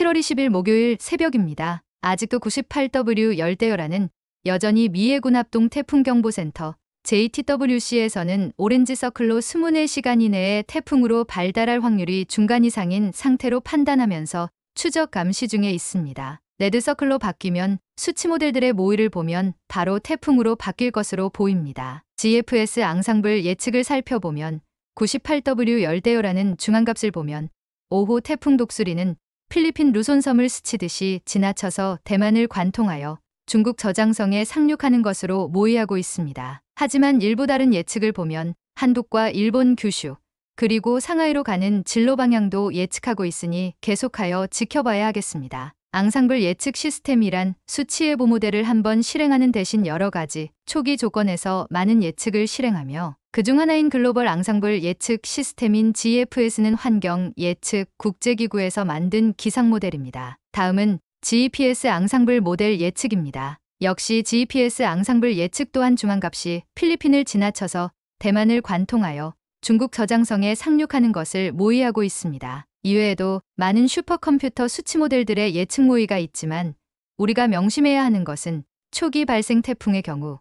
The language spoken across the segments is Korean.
7월 20일 목요일 새벽입니다. 아직도 98W 열대어라는 여전히 미해군 합동 태풍경보센터 JTWC에서는 오렌지 서클로 24시간 이내에 태풍으로 발달할 확률이 중간 이상인 상태로 판단하면서 추적 감시 중에 있습니다. 레드 서클로 바뀌면 수치 모델들의 모의를 보면 바로 태풍으로 바뀔 것으로 보입니다. GFS 앙상블 예측을 살펴보면 98W 열대어라는 중앙값을 보면 5호 태풍 독수리는 필리핀 루손섬을 스치듯이 지나쳐서 대만을 관통하여 중국 저장성에 상륙하는 것으로 모의하고 있습니다. 하지만 일부 다른 예측을 보면 한국과 일본 규슈 그리고 상하이로 가는 진로 방향도 예측하고 있으니 계속하여 지켜봐야 하겠습니다. 앙상블 예측 시스템이란 수치의 보모델을 한번 실행하는 대신 여러 가지 초기 조건에서 많은 예측을 실행하며 그중 하나인 글로벌 앙상블 예측 시스템인 GFS는 환경 예측 국제기구에서 만든 기상 모델입니다. 다음은 g p s 앙상블 모델 예측입니다. 역시 g p s 앙상블 예측 또한 중앙값이 필리핀을 지나쳐서 대만을 관통하여 중국 저장성에 상륙하는 것을 모의하고 있습니다. 이외에도 많은 슈퍼컴퓨터 수치 모델들의 예측 모의가 있지만 우리가 명심해야 하는 것은 초기 발생 태풍의 경우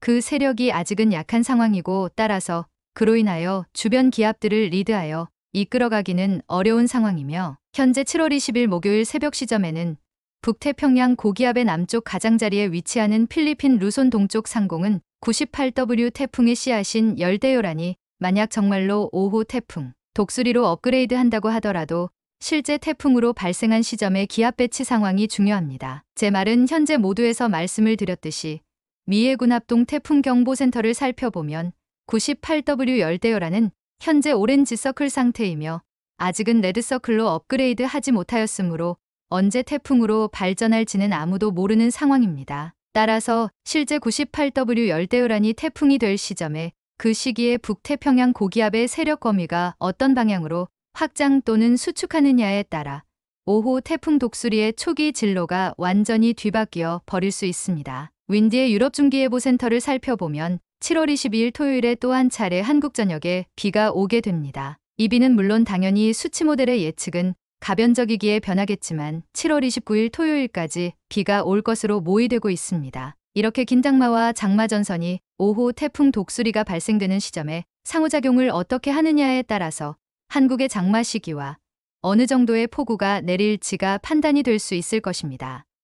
그 세력이 아직은 약한 상황이고 따라서 그로 인하여 주변 기압들을 리드하여 이끌어가기는 어려운 상황이며 현재 7월 20일 목요일 새벽 시점에는 북태평양 고기압의 남쪽 가장자리에 위치하는 필리핀 루손 동쪽 상공은 98W 태풍의 씨앗인 열대요란이 만약 정말로 5호 태풍 독수리로 업그레이드 한다고 하더라도 실제 태풍으로 발생한 시점의 기압 배치 상황이 중요합니다. 제 말은 현재 모두에서 말씀을 드렸듯이 미해군 합동 태풍 경보센터를 살펴보면 98W 열대어라는 현재 오렌지 서클 상태이며 아직은 레드 서클로 업그레이드 하지 못하였으므로 언제 태풍으로 발전할지는 아무도 모르는 상황입니다. 따라서 실제 98W 열대우란이 태풍이 될 시점에 그 시기에 북태평양 고기압의 세력 범위가 어떤 방향으로 확장 또는 수축하느냐에 따라 5호 태풍 독수리의 초기 진로가 완전히 뒤바뀌어 버릴 수 있습니다. 윈디의 유럽 중기예보 센터를 살펴보면 7월 22일 토요일에 또 한 차례 한국 전역에 비가 오게 됩니다. 이 비는 물론 당연히 수치 모델의 예측은 가변적이기에 변하겠지만 7월 29일 토요일까지 비가 올 것으로 모의되고 있습니다. 이렇게 긴장마와 장마 전선이 5호 태풍 독수리가 발생되는 시점에 상호작용을 어떻게 하느냐에 따라서 한국의 장마 시기와 어느 정도의 폭우가 내릴지가 판단이 될 수 있을 것입니다.